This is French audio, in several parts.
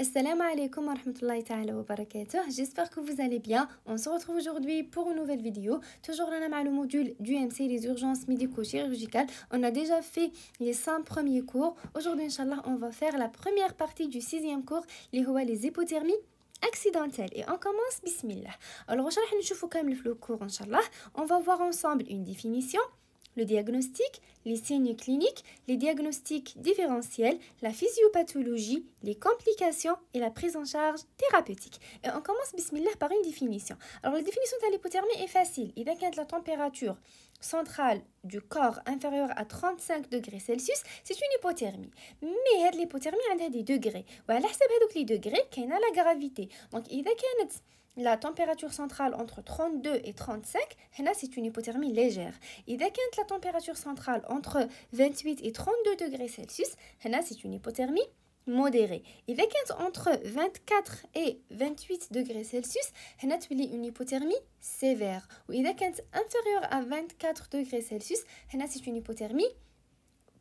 Assalamu alaikum wa rahmatullahi wa barakatuh. J'espère que vous allez bien. On se retrouve aujourd'hui pour une nouvelle vidéo. Toujours dans le module du MC, les urgences médico-chirurgicales. On a déjà fait les 5 premiers cours. Aujourd'hui, Inch'Allah, on va faire la première partie du sixième cours, les les hypothermies accidentelles et on commence bismillah alors on va voir ensemble une définition le diagnostic, les signes cliniques, les diagnostics différentiels, la physiopathologie, les complications et la prise en charge thérapeutique. Et on commence, bismillah, par une définition. Alors, la définition de l'hypothermie est facile. Il y a la température centrale du corps inférieure à 35 degrés Celsius, c'est une hypothermie. Mais l'hypothermie a des degrés. Et pas que les degrés, qu'il y a la gravité. Donc, il y a la température centrale entre 32 et 35, c'est une hypothermie légère. Et dès la température centrale entre 28 et 32 degrés Celsius, c'est une hypothermie modérée. Et dès entre 24 et 28 degrés Celsius, c'est une hypothermie sévère. Ou dès inférieure à 24 degrés Celsius, c'est une hypothermie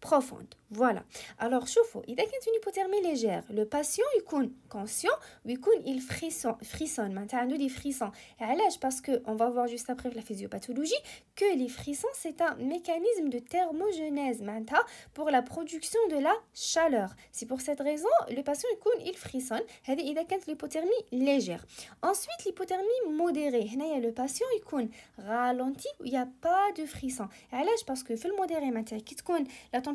profonde. Voilà. Alors, il il a une hypothermie légère, le patient est conscient ou il Maintenant, frisson, معناتها عنده des frissons. علاش Parce que on va voir juste après la physiopathologie que les frissons c'est un mécanisme de thermogenèse maintenant pour la production de la chaleur. C'est pour cette raison le patient frissonne. il frissonne. Il إذا كانت l'hypothermie légère. Ensuite, l'hypothermie modérée. هنايا le patient est ralenti, il n'y a pas de frisson. l'âge Parce que في modéré, معناتها كي تكون la température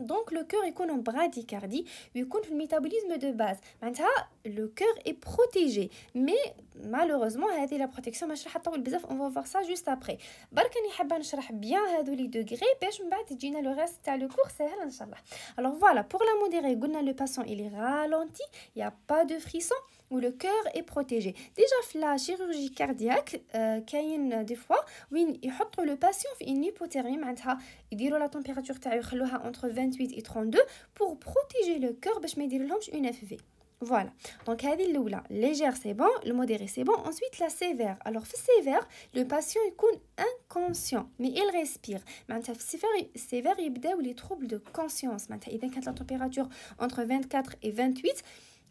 Donc le cœur est en bradycardie, il le métabolisme de base. Maintenant, le cœur est protégé, mais malheureusement, la protection, on va voir ça juste après. bien les degrés, le reste le cours, Alors voilà, pour la modérée, le patient il est ralenti, il n'y a pas de frisson où le cœur est protégé. Déjà, la chirurgie cardiaque, euh, a euh, des fois وين يحطوا le patient في une hypothermie il يديروا oh, la température entre 28 et 32 pour protéger le cœur باش ما يديرلهمش une FV. Voilà. Donc, هذه الاولى légère c'est bon, le modéré c'est bon, ensuite la sévère. Alors, sévère, le patient est inconscient mais il respire. معناتها في sévère il a les troubles de conscience. Il a كانت la température entre 24 et 28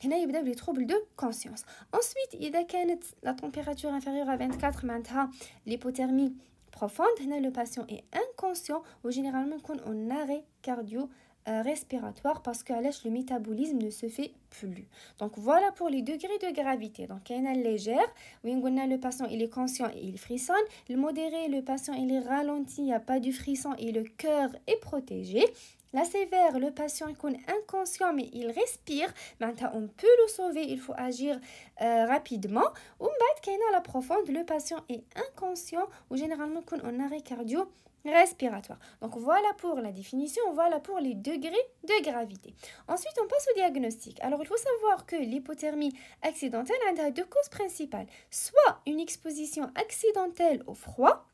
هنا troubles de تروبل دو كونسيونس انسويت اذا كانت température inférieure à 24 profonde ليبوثيرمي بروفوند le patient est inconscient انكونسيون généralement compte un arrêt cardio euh, respiratoire parce que le métabolisme ne se fait plus. Donc voilà pour les degrés de gravité. Donc il y a a légère, le patient il est conscient et il frissonne. Le modéré, le patient il est ralenti, il n'y a pas du frisson et le cœur est protégé. La sévère, patient patient est inconscient, mais il respire Maintenant, on peut le sauver il faut agir euh, rapidement Ou la profonde, le patient patient inconscient, inconscient ou généralement a en arrêt cardio respiratoire. Donc voilà pour la définition, voilà pour les degrés de gravité. Ensuite, on passe au diagnostic. Alors il faut savoir que l'hypothermie accidentelle a deux causes principales, soit une exposition accidentelle au froid,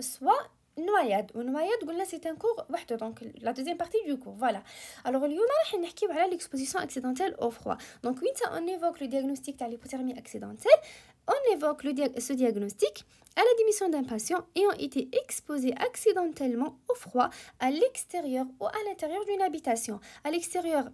soit noyade ou noyade c'est un cours donc la deuxième partie du cours voilà alors on va parler de l'exposition accidentelle au froid donc oui on évoque le diagnostic de l'hypothermie accidentelle on évoque ce diagnostic à la démission d'un patient ayant été exposé accidentellement au froid à l'extérieur ou à l'intérieur d'une habitation à l'extérieur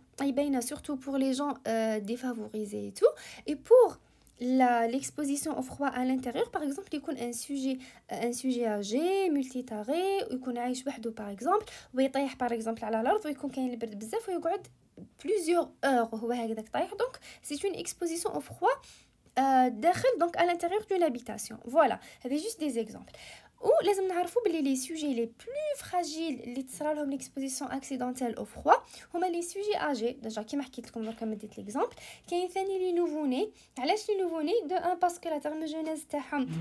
surtout pour les gens euh, défavorisés et tout et pour l'exposition au froid à l'intérieur par exemple il un sujet euh, un sujet âgé multitaré un عايش وحده par exemple ويطيح par exemple a un ويكون كاين البرد بزاف ويقعد plusieurs heures وهو هكذاك طايح donc c'est une exposition au froid euh, donc à l'intérieur d'une habitation voilà c'est juste des exemples ou les hommes les sujets les plus fragiles, les travailleurs en accidentelle au froid, ou les sujets âgés, déjà qui marquent comme on l'exemple, qui est né les nouveau-nés, les nouveau-nés de un parce que la thermogénèse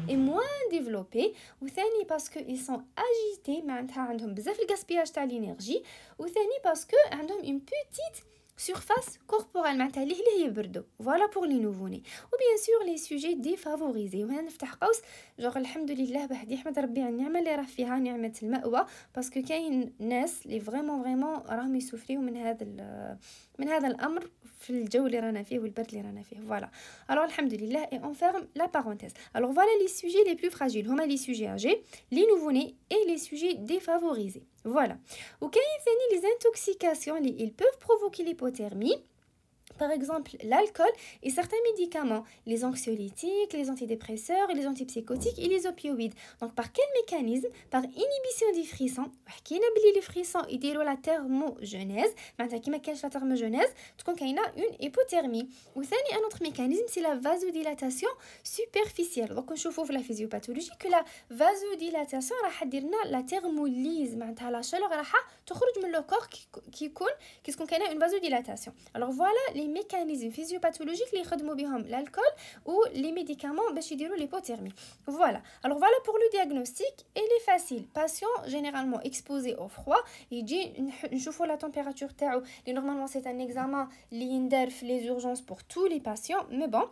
est moins développée, ou parce que sont agités, mais ils ont peu de gaspillage de l'énergie, ou parce que un une petite surface corporelle معناتها اللي اللي يبردو فوالا بوغ لي نوفوني ني وبيان سور لي سوجي فافوريزي وهنا نفتح قوس جوغ الحمد لله بحدي احمد ربي على النعمه اللي راه فيها نعمه المأوى باسكو كاين ناس لي فريمون فريمون راهم يسوفريو من هذا Mais c'est le Voilà. Alors le on ferme la parenthèse. Alors voilà les sujets les plus fragiles, a les sujets âgés, les nouveau-nés et les sujets défavorisés. Voilà. Ou quand les intoxications, ils peuvent provoquer l'hypothermie par exemple l'alcool et certains médicaments, les anxiolytiques, les antidépresseurs, les antipsychotiques et les opioïdes. Donc par quel mécanisme Par inhibition des frissons. Les frissons idéaux la thermogenèse, la thermogenèse, donc il y a une hypothermie. Ou un autre mécanisme, c'est la vasodilatation superficielle. Donc on chauffe la physiopathologie que la vasodilatation la thermolyse, la chaleur, qui qui qui une vasodilatation. Alors voilà les mécanismes physiopathologiques les redmobihom l'alcool ou les médicaments ou l'hypothermie. Voilà. Alors voilà pour le diagnostic. Il est facile. Patient généralement exposé au froid. Il dit je la température. Normalement c'est un examen l'INDERF, les urgences pour tous les patients. Mais bon,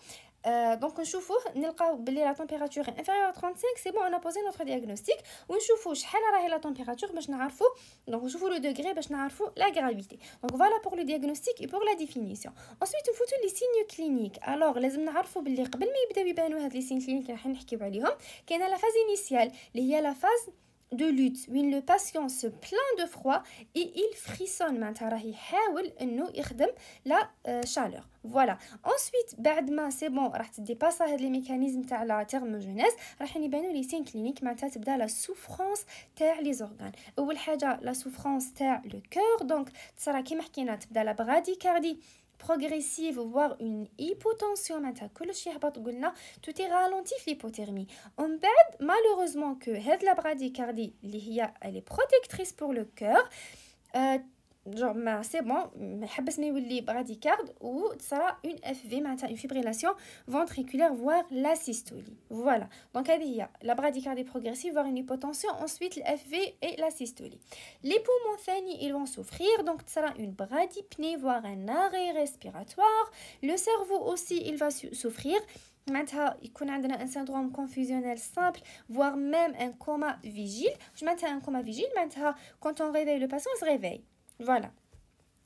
دونك نشوفوه نلقاو بلي لا تمبيراتور انفيريور 35 سي بون انا بوزي نوتر دياغنوستيك ونشوفو شحال راهي لا تمبيراتور باش نعرفو دونك نشوفو لو دوغري باش نعرفو لا غرافيتي دونك فوالا بور لو دياغنوستيك اي بور لا ديفينيسيون انسويت نفوتو لي سينيو كلينيك الوغ لازم نعرفو بلي قبل ما يبداو يبانو هاد لي سين كلينيك راح نحكيو عليهم كاينه لا فاز انيسيال اللي هي لا فاز de lutte où le patient se plaint de froid et il frissonne il la euh, chaleur voilà ensuite après, c'est bon on va هاد لي mécanismes de la thermogenèse راح يبانوا les signes cliniques معناتها تبدا la souffrance تاع les organes la souffrance تاع le cœur donc تصرا كيما حكينا la bradycardie progressive voire une hypotension tout est ralenti l'hypothermie on بعد malheureusement que la bradycardie elle est protectrice pour le cœur euh, genre c'est bon mais hébésme ou bradycard ou ça une fv une fibrillation ventriculaire voire systolie. voilà donc il y a la bradycardie progressive voire une hypotension ensuite le fv et systolie. les poumons fini ils vont souffrir donc ça une bradypnée voire un arrêt respiratoire le cerveau aussi il va souffrir maintenant il connaît un syndrome confusionnel simple voire même un coma vigile je maintiens un coma vigile maintenant quand on réveille le patient il se réveille voilà.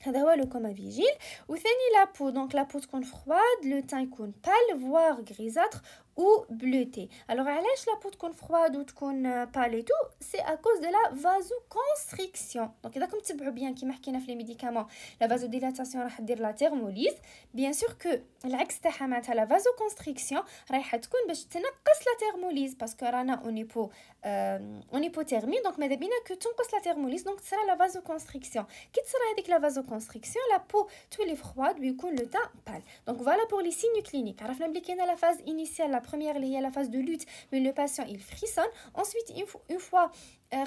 C'est ça le coma vigile. Ou teignez la peau. Donc la peau de cône froide, le teint est pâle, voire grisâtre ou bleuté. Alors, علاش la peau تكون froide ou تكون euh, pâle et tout C'est à cause de la vasoconstriction. Donc, إذا كنت تبعوا bien كيما حكينا في les médicaments, la vasodilatation راح دير la thermolyse. Bien sûr que العكس تاعها معناتها la vasoconstriction رايحة تكون باش تنقص la thermolyse parce que رانا on est pour euh, on est hypothermie donc ماذا بينا que تنقص la thermolyse donc sera la vasoconstriction. qui sera هذيك la vasoconstriction, la peau تولي froide يكون le teint pâle. Donc voilà pour les signes cliniques. عرفنا بلي كاينه la phase initiale première, il y a la phase de lutte, mais le patient il frissonne. Ensuite, une fois euh,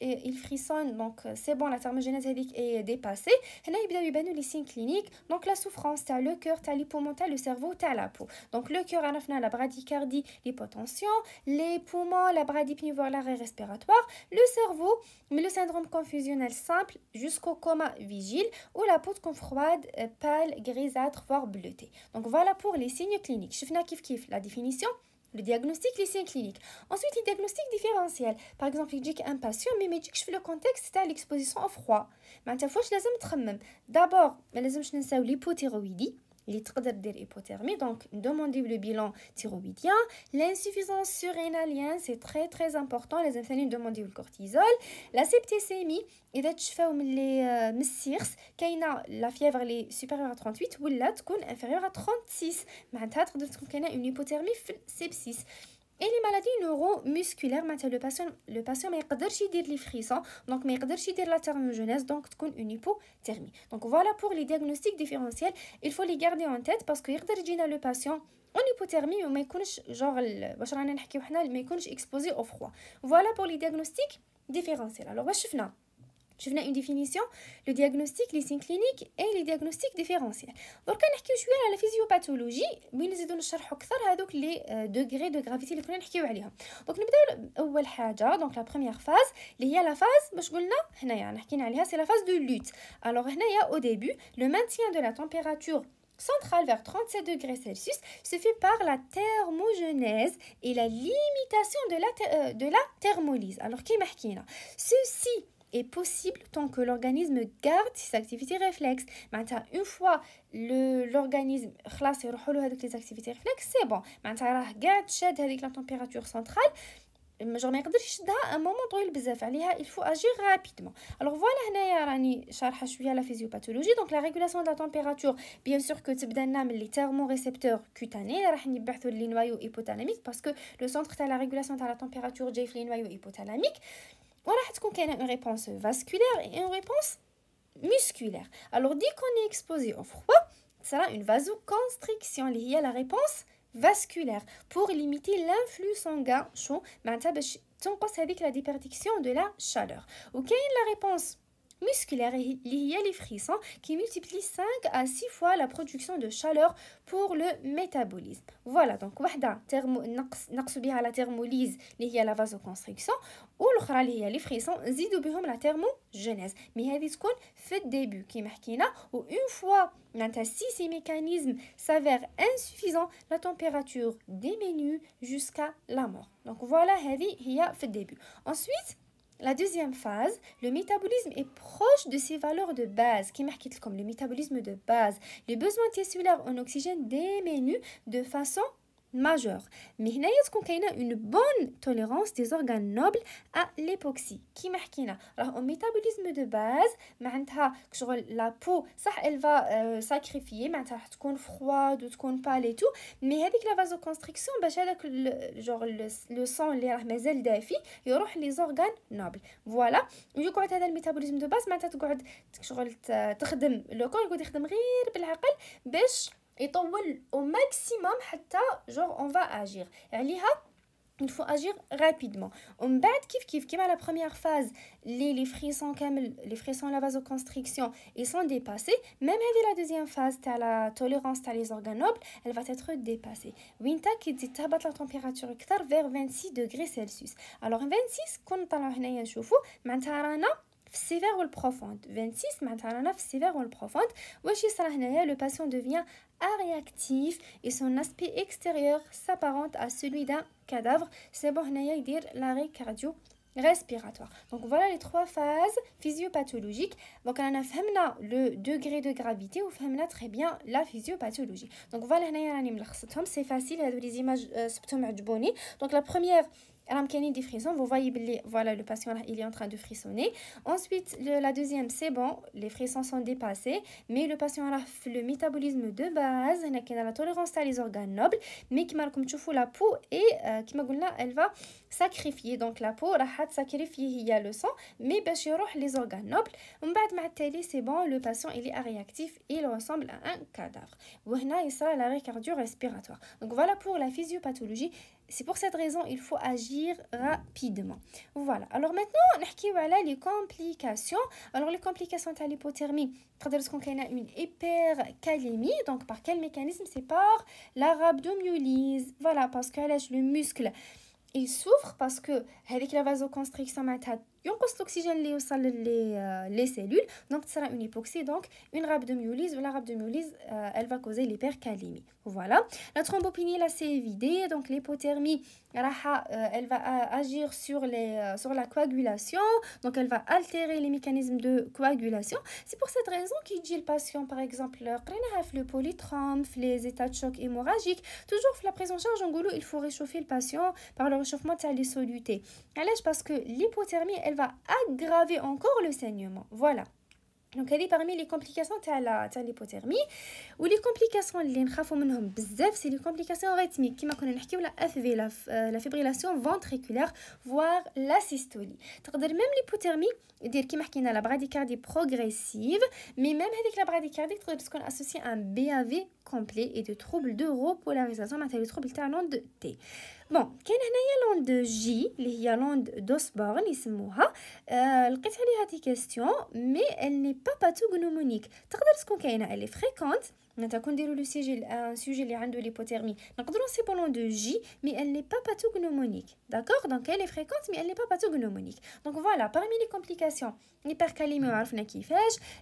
il frissonne donc euh, c'est bon la thermogénésique est euh, dépassée. Il y a les signes cliniques donc la souffrance as le cœur, c'est l'hypomontée, le cerveau, as la peau. Donc le cœur a la bradycardie, l'hypotension, les poumons, la bradypnévre, l'arrêt respiratoire, le cerveau mais le syndrome confusionnel simple jusqu'au coma vigile ou la peau de froide, pâle, grisâtre, voire bleutée. Donc voilà pour les signes cliniques. Je vous la définition le diagnostic lycéen clinique. Ensuite, le diagnostic différentiel. Par exemple, il dit un patient, mais il dit que je fais le contexte à l'exposition au froid. Maintenant, il faut que je D'abord, je faut que l'hypothyroïdie. Il est de l'hypothermie, donc demandez le bilan thyroïdien. L'insuffisance surrénalienne, c'est très très important. Les insulines demandent le cortisol. La septicémie, c'est ce qui La fièvre est supérieure à 38, ou la fibre inférieure à 36. Mais de y a une hypothermie sepsis et les maladies neuromusculaires le patient le patient ما les frissons, donc la thermogenèse donc une hypothermie donc voilà pour les diagnostics différentiels il faut les garder en tête parce que y le patient une hypothermie mais il ne exposé au froid voilà pour les diagnostics différentiels alors واش شفنا je une définition, le diagnostic, les signes cliniques et les diagnostics différentiels. Donc, on va شويه على physiopathologie, la نشرحو كثر هذوك لي de gravité de اللي de نحكيو عليهم. دونك نبداو اول حاجه دونك لا بريمير فاز اللي هي la باش قلنا هنايا phase عليها lutte. la au début, le maintien de la température centrale vers 37 degrés Celsius se fait par la thermogenèse et la limitation de la, euh, de la thermolyse. Alors, qui Ceci est possible tant que l'organisme garde ses activités réflexes. Maintenant, une fois l'organisme a avec les activités réflexes, c'est bon. Maintenant, garde avec la température centrale. ما il faut agir rapidement alors voilà هنايا la physiopathologie donc la régulation de la température bien sûr que tu as les thermorécepteurs cutanés noyaux hypothalamiques parce que le centre تاع la régulation de la température j'ai في les noyaux hypothalamiques voilà tu a une réponse vasculaire et une réponse musculaire. Alors, dès qu'on est exposé au froid, ça a une vasoconstriction liée à la réponse vasculaire pour limiter l'influx sanguin chaud, باش تنقص هذيك la déperdiction de la chaleur. OK la réponse musculaire et les frissons qui multiplient 5 à 6 fois la production de chaleur pour le métabolisme. Voilà, donc نقص بها la thermolyse liée à la vasoconstriction ou اللي هي les frissons, بهم la thermogenèse. mais fait début في marque là حكينا و une une fois ces ces s'avère insuffisant la température diminue jusqu'à la mort. Donc voilà, هذه a fait début. Ensuite, la deuxième phase, le métabolisme est proche de ses valeurs de base, qui marquent comme le métabolisme de base. Les besoins tissulaires en oxygène diminuent de façon majeur. Mais هنايا تكون كاينه une bonne tolérance des organes nobles à l'époxy كيما حكينا راه au métabolisme de base معناتها شغل la peau صح elle va euh, sacrifier معناتها راح تكون froide وتكون pâle et tout mais هذيك la vasoconstriction باش هذاك genre le sang اللي راه مازال دافي يروح les organes nobles voilà يقعد هذا الميتابوليزم دو باز معناتها تقعد شغل تخدم لو كور يقعد يخدم غير بالعقل باش et au maximum حتى genre on va agir عليها il faut agir rapidement on بعد كيف كيف la première phase les frissons, فريسون كامل les la vasoconstriction ils sont dépassés même avec la deuxième phase تاع la tolérance تاع organes nobles elle va être dépassée Winter qui dit, تزيد la la température اكثر vers 26 degrés celsius alors 26 كون طلعوا هنايا نشوفوا معناتها رانا sévère ou profonde 26 معناتها رانا في profonde profonde واش هنايا le patient devient aréactif et son aspect extérieur s'apparente à celui d'un cadavre c'est bon هنايا يدير l'arrêt cardio respiratoire. Donc voilà les trois phases physiopathologiques. Donc on a فهمنا le degré de gravité ou فهمنا très bien la physiopathologie. Donc voilà هنايا راني ملخصتهم c'est facile هذو les images سبتهم euh, عجبوني. Donc la première des frissons, vous voyez, voilà, le patient, il est en train de frissonner. Ensuite, la deuxième, c'est bon, les frissons sont dépassés, mais le patient a le métabolisme de base, il a la tolérance à les organes nobles, mais qui comme tu la peau, et euh, qui euh, elle va sacrifier. Donc la peau, sacrifier, il y a le sang, mais les organes nobles. c'est bon, le patient, il est réactif, il ressemble à un cadavre. Voilà, et ça, l'arrêt cardio-respiratoire. Donc voilà pour la physiopathologie. C'est pour cette raison il faut agir rapidement. Voilà. Alors maintenant, on va les complications. Alors les complications à l'hypothermie, qu'on a une hypercalémie, donc par quel mécanisme C'est par la rhabdomyolyse. Voilà, parce que le muscle il souffre parce que avec la vasoconstriction il les الاكسجين اللي يوصل للي les donc Donc, تصرا une hypoxie. Donc, une rhabdomyolyse. La rhabdomyolise euh, elle va causer l'hypercalémie voilà la thrombopénie là c'est donc l'hypothermie euh, elle va agir sur les euh, sur la coagulation donc elle va altérer les mécanismes de coagulation c'est pour cette raison qu'il dit le patient par exemple leur le polytrempe les états de choc hémorragique toujours la prise en charge goulot, il faut réchauffer le patient par le réchauffement de sa soluté allez parce que l'hypothermie elle va aggraver encore le saignement. Voilà. Donc elle est parmi les complications de l'hypothermie ou les complications les c'est les complications rythmiques qui la fv euh, la fibrillation ventriculaire voire la systolie. même l'hypothermie dire qui la bradycardie progressive mais même avec la bradycardie qu'on associe à un BAV complet et de troubles de repolarisation, des troubles de T. بون كاين هنايا لوند جي اللي هي لوند دوسبورن يسموها آه لقيت عليها دي كاستيون مي ال ني با با تو تقدر تكون كاينه الي فريكونت un sujet un sujet qui l'hypothermie l'hypothermie. Donc, ليبوثيرمي نقدروا نصيبولون de J, mais elle n'est pas pathognomonique d'accord donc elle est fréquente mais elle n'est pas pathognomonique donc voilà parmi les complications l'hypercalémie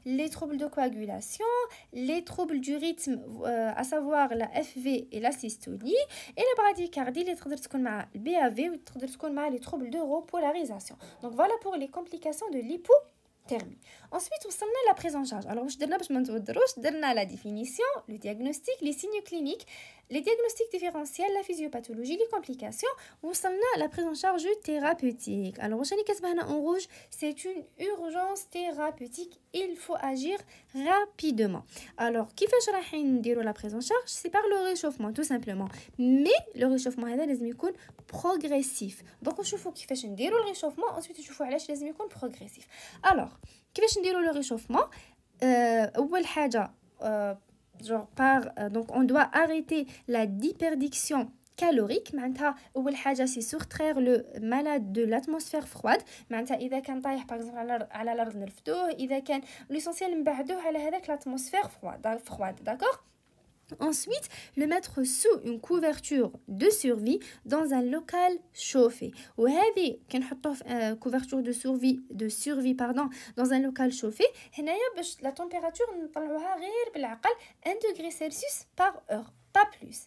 les troubles de coagulation les troubles du rythme euh, à savoir la FV et la systonie et la bradycardie les troubles de repolarisation donc voilà pour les complications de l'hypo Ensuite, on s'en à la prise en charge. Alors, je donne la définition, le diagnostic, les signes cliniques les diagnostics différentiels, la physiopathologie, les complications, ou la prise en charge thérapeutique. Alors, en rouge, c'est une urgence thérapeutique. Il faut agir rapidement. Alors, qui fait la prise en charge C'est par le réchauffement, tout simplement. Mais le réchauffement, il faut progressif. Donc, on chauffe qui fait le réchauffement, ensuite, on علاش لازم يكون progressif. Alors, qui نديروا le réchauffement euh, genre par euh, donc on doit arrêter la hyperdiction calorique maintenant c'est soustraire le malade de l'atmosphère froide maintenant il par exemple à la à la l'essentiel l'atmosphère froide froide d'accord Ensuite, le mettre sous une couverture de survie dans un local chauffé. Ou هذه كنحطوه euh, couverture de survie de survie dans un local chauffé la température نطلعوها غير 1 degré Celsius par heure, pas plus.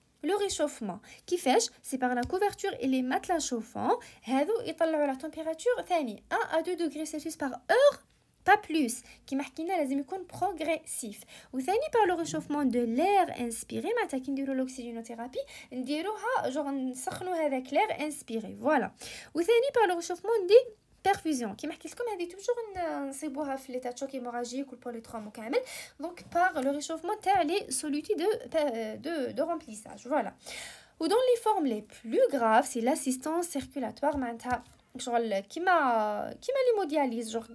le réchauffement. Qui fait C'est par la couverture et les matelas chauffants. Hado et la température, 1 à 2 degrés Celsius par heure. Pas plus, qui marque les zémicone progressif. Ou fini par le réchauffement de l'air inspiré, ma taquine l'oxygénothérapie, genre avec l'air inspiré. Voilà. Ou fini par le réchauffement des perfusion qui marque ce que dit toujours une c'est beau à fléter choc hémorragie ou pour les même. donc par le réchauffement terre les solutés de de de remplissage voilà ou dans les formes les plus graves c'est l'assistance circulatoire mentale. Comme qui m'a l'hémodialise, genre,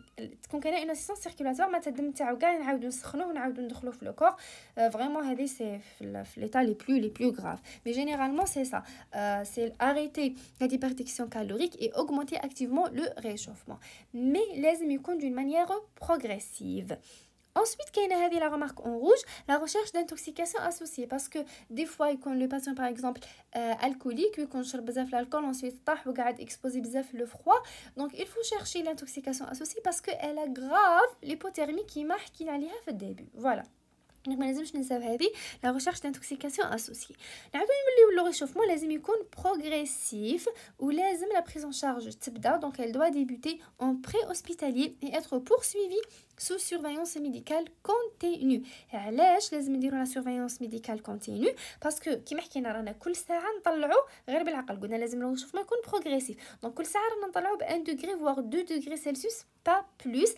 quand a une assistance circulatoire, euh, vraiment, c'est l'état les plus, les plus graves. Mais généralement, c'est ça. Euh, c'est arrêter la dépertection calorique et augmenter activement le réchauffement. Mais laissez-moi d'une manière progressive. Ensuite, il y a la remarque en rouge, la recherche d'intoxication associée. Parce que des fois, quand le patient, par exemple, euh, alcoolique, quand il de l'alcool, ensuite, il est exposé le froid. Donc, il faut chercher l'intoxication associée parce qu'elle aggrave l'hypothermie qui marque qu'il a début. Voilà. ما la recherche la recherche la réchauffement, les le réchauffement les لازم progressif ou ولازم la prise charge charge تبدا donc elle doit débuter en pré-hospitalier et être poursuivie sous surveillance médicale continue. Et alors, il لازم نديروا la surveillance médicale continue parce que comme on a dit, on sort toutes les heures, juste par principe. On a dit qu'il faut voir si ne devient pas progressif. Donc toutes les heures, on sort par un degré voire 2 degrés Celsius pas plus.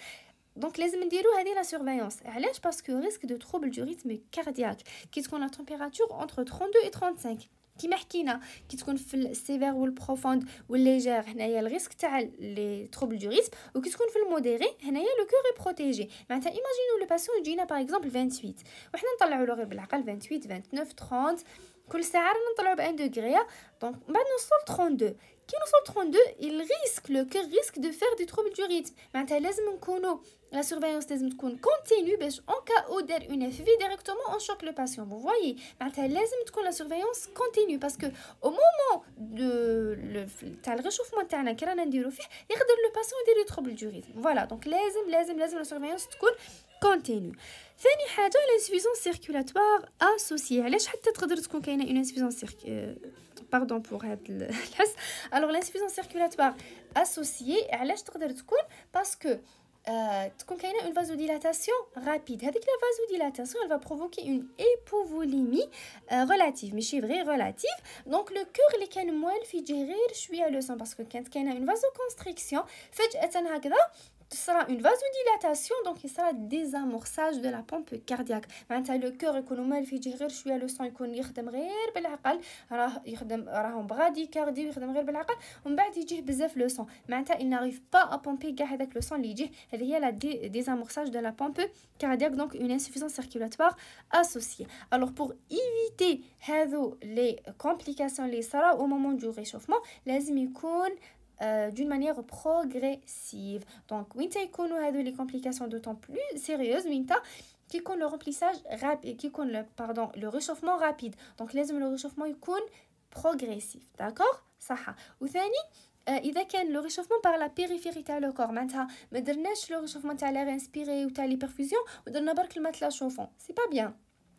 Donc il لازم نديروا c'est la surveillance. Et alors, parce que le risque de troubles du rythme cardiaque, qu'il soit la température entre 32 et 35. كيما حكينا كي تكون في السيفير والبروفوند والليجير هنايا الريسك تاع لي تروبل دو ريسك وكي تكون في الموديري هنايا لو كور اي بروتيجي معناتها ايماجينو لو باسيون يجينا باغ اكزومبل 28 وحنا نطلعوا له غير بالعقل 28 29 30 كل ساعه رانا نطلعوا بان دوغري دونك من بعد نوصل 32 32 il risque le cœur risque de faire des troubles du rythme معناتها لازم نكونوا la surveillance لازم تكون continue باش en cas où une FV directement on choque le patient vous voyez معناتها لازم تكون la surveillance continue parce que au moment de تاع الريشوفمون تاعنا كي رانا نديرو فيه يقدر لو باسيون يدير troubles du rythme voilà donc لازم لازم لازم la surveillance تكون continue ثاني حاجه l'insuffisance circulatoire associée علاش حتى تقدر تكون a une insuffisance circulatoire euh, pardon pour être Alors l'insuffisance circulatoire associée, à l'âge de parce que euh, quand il a une vasodilatation rapide, avec la vasodilatation, elle va provoquer une hypovolémie euh, relative, mais c'est vrai, relative. Donc le cœur, les canaux, elle fait gérer, je suis à le sang, parce que quand il a une vasoconstriction, fait que ce sera une vasodilatation, donc il sera désamorçage de la pompe cardiaque. Le cœur il fait غير شويه à il sang يخدم غير بالعقل راه يخدم il il غير بالعقل ومن بعد il n'arrive pas à pomper avec le est sang اللي il désamorçage de la pompe cardiaque donc une insuffisance circulatoire associée. Alors pour éviter les complications les صراو au moment du réchauffement لازم يكون euh, d'une manière progressive. Donc, winter qu'on a des complications d'autant plus sérieuses, winter qui le remplissage rapide, qui le pardon, le réchauffement rapide. Donc, les le réchauffement progressif, d'accord? Ça a. ثاني il le réchauffement par la périphérie de le corps. Maintenant, le réchauffement par l'air inspiré ou de l'hyperfusion, ou le matelas chauffant. c'est pas bien.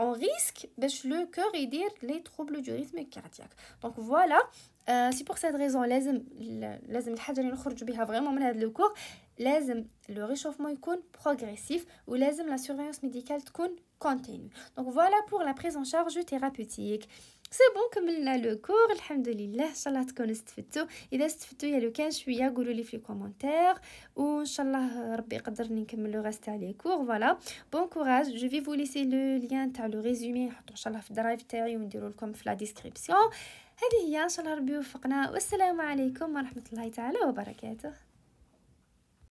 On risque que le cœur dire les troubles du rythme cardiaque donc voilà euh, si pour cette raison لازم لازم vraiment malade le le réchauffement qu'on progressif ou لازم la surveillance médicale تكون continue donc voilà pour la prise en charge thérapeutique سي بون كملنا لو كور الحمد لله ان شاء الله تكونوا استفدتوا اذا استفدتوا يا لو كان شويه قولوا لي في كومونتير وان شاء الله ربي يقدرني نكمل لو غاست تاع لي كور فوالا بون كوراج جو في فو ليسي لو ليان تاع لو ريزومي نحطو ان شاء الله في الدرايف تاعي ونديرو لكم في لا ديسكريبسيون هذه هي ان شاء الله ربي يوفقنا والسلام عليكم ورحمه الله تعالى وبركاته